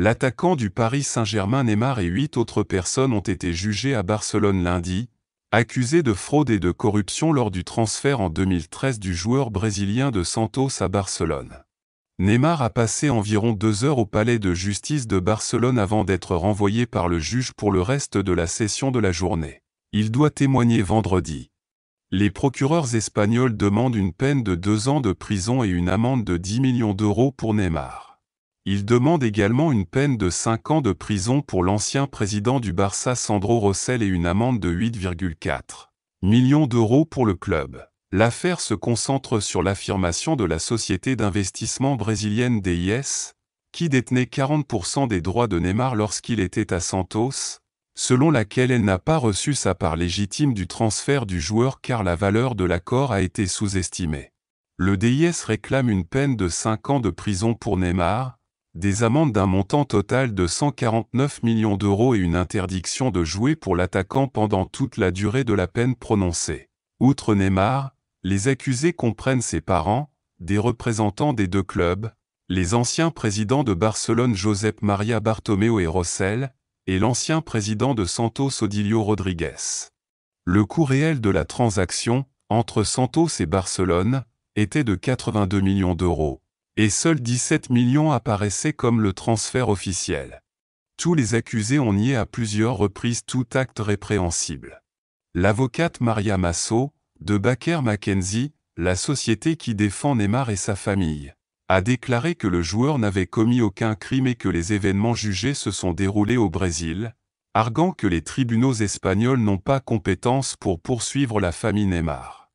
L'attaquant du Paris Saint-Germain Neymar et huit autres personnes ont été jugées à Barcelone lundi, accusés de fraude et de corruption lors du transfert en 2013 du joueur brésilien de Santos à Barcelone. Neymar a passé environ deux heures au palais de justice de Barcelone avant d'être renvoyé par le juge pour le reste de la session de la journée. Il doit témoigner vendredi. Les procureurs espagnols demandent une peine de deux ans de prison et une amende de 10 millions d'euros pour Neymar. Il demande également une peine de 5 ans de prison pour l'ancien président du Barça Sandro Rossell et une amende de 8,4 millions d'euros pour le club. L'affaire se concentre sur l'affirmation de la société d'investissement brésilienne DIS, qui détenait 40% des droits de Neymar lorsqu'il était à Santos, selon laquelle elle n'a pas reçu sa part légitime du transfert du joueur car la valeur de l'accord a été sous-estimée. Le DIS réclame une peine de 5 ans de prison pour Neymar, des amendes d'un montant total de 149 millions d'euros et une interdiction de jouer pour l'attaquant pendant toute la durée de la peine prononcée. Outre Neymar, les accusés comprennent ses parents, des représentants des deux clubs, les anciens présidents de Barcelone Josep Maria Bartomeu et Rossell, et l'ancien président de Santos Odilio Rodriguez. Le coût réel de la transaction, entre Santos et Barcelone, était de 82 millions d'euros et seuls 17 millions apparaissaient comme le transfert officiel. Tous les accusés ont nié à plusieurs reprises tout acte répréhensible. L'avocate Maria Masso, de Baker McKenzie, la société qui défend Neymar et sa famille, a déclaré que le joueur n'avait commis aucun crime et que les événements jugés se sont déroulés au Brésil, arguant que les tribunaux espagnols n'ont pas compétence pour poursuivre la famille Neymar.